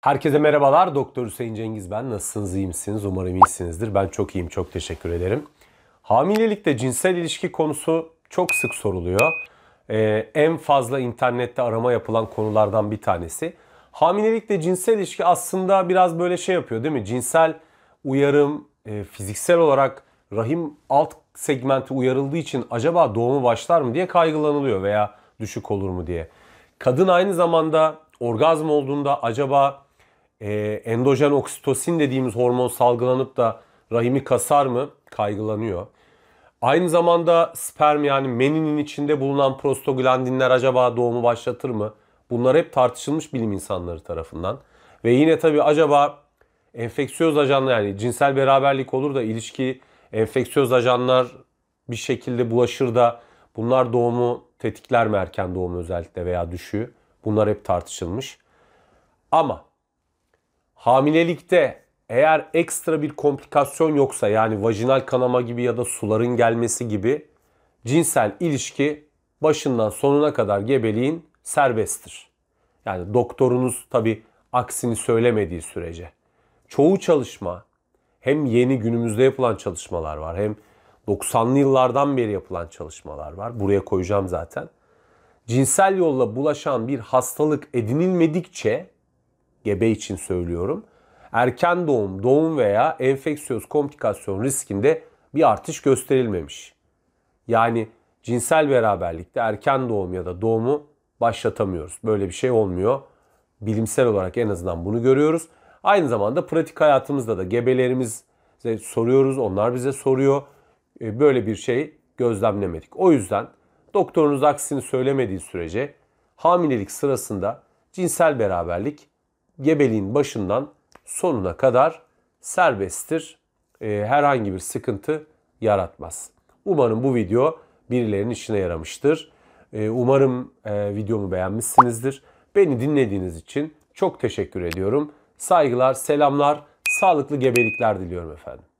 Herkese merhabalar. Doktor Hüseyin Cengiz ben. Nasılsınız? İyi misiniz? Umarım iyisinizdir. Ben çok iyiyim. Çok teşekkür ederim. Hamilelikte cinsel ilişki konusu çok sık soruluyor. Ee, en fazla internette arama yapılan konulardan bir tanesi. Hamilelikte cinsel ilişki aslında biraz böyle şey yapıyor değil mi? Cinsel uyarım, e, fiziksel olarak rahim alt segmenti uyarıldığı için acaba doğumu başlar mı diye kaygılanılıyor veya düşük olur mu diye. Kadın aynı zamanda orgazm olduğunda acaba e, endojen oksitosin dediğimiz hormon salgılanıp da rahimi kasar mı? Kaygılanıyor. Aynı zamanda sperm yani meninin içinde bulunan prostaglandinler acaba doğumu başlatır mı? Bunlar hep tartışılmış bilim insanları tarafından. Ve yine tabii acaba enfeksiyöz ajanlar yani cinsel beraberlik olur da ilişki enfeksiyöz ajanlar bir şekilde bulaşır da bunlar doğumu tetikler mi erken doğumu özellikle veya düşüğü? Bunlar hep tartışılmış. Ama Hamilelikte eğer ekstra bir komplikasyon yoksa yani vajinal kanama gibi ya da suların gelmesi gibi cinsel ilişki başından sonuna kadar gebeliğin serbesttir. Yani doktorunuz tabi aksini söylemediği sürece. Çoğu çalışma hem yeni günümüzde yapılan çalışmalar var hem 90'lı yıllardan beri yapılan çalışmalar var. Buraya koyacağım zaten. Cinsel yolla bulaşan bir hastalık edinilmedikçe gebe için söylüyorum. Erken doğum, doğum veya enfeksiyöz komplikasyon riskinde bir artış gösterilmemiş. Yani cinsel beraberlikte erken doğum ya da doğumu başlatamıyoruz. Böyle bir şey olmuyor. Bilimsel olarak en azından bunu görüyoruz. Aynı zamanda pratik hayatımızda da gebelerimize soruyoruz, onlar bize soruyor. E, böyle bir şey gözlemlemedik. O yüzden doktorunuz aksini söylemediği sürece hamilelik sırasında cinsel beraberlik gebeliğin başından sonuna kadar serbesttir. E, herhangi bir sıkıntı yaratmaz. Umarım bu video birilerinin işine yaramıştır. E, umarım e, videomu beğenmişsinizdir. Beni dinlediğiniz için çok teşekkür ediyorum. Saygılar, selamlar, sağlıklı gebelikler diliyorum efendim.